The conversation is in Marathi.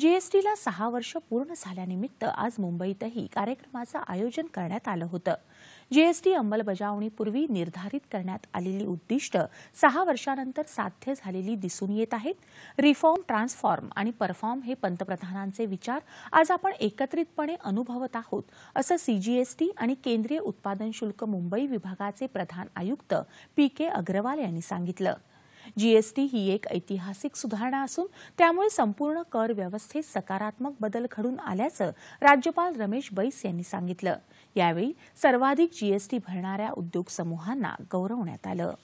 जीएसटीला सहा वर्ष पूर्ण झाल्यानिमित्त आज मुंबईतही कार्यक्रमाचं आयोजन करण्यात आलं होतं जीएसटी अंमलबजावणीपूर्वी निर्धारित करण्यात आलेली उद्दिष्ट सहा वर्षानंतर साध्य झालेली दिसून येत आहेत रिफॉर्म ट्रान्सफॉर्म आणि परफॉर्म हे पंतप्रधानांचे विचार आज आपण एकत्रितपणे अनुभवत आहोत असं सीजीएसटी आणि केंद्रीय उत्पादन शुल्क मुंबई विभागाचे प्रधान आयुक्त पी के अग्रवाल यांनी सांगितलं जीएसटी ही एक ऐतिहासिक सुधारणा असून त्यामुळे संपूर्ण कर व्यवस्थेत सकारात्मक बदल घडून आल्याचं राज्यपाल रमेश बैस यांनी सांगितलं यावेळी सर्वाधिक जीएसटी भरणाऱ्या उद्योग समूहांना गौरवण्यात आलं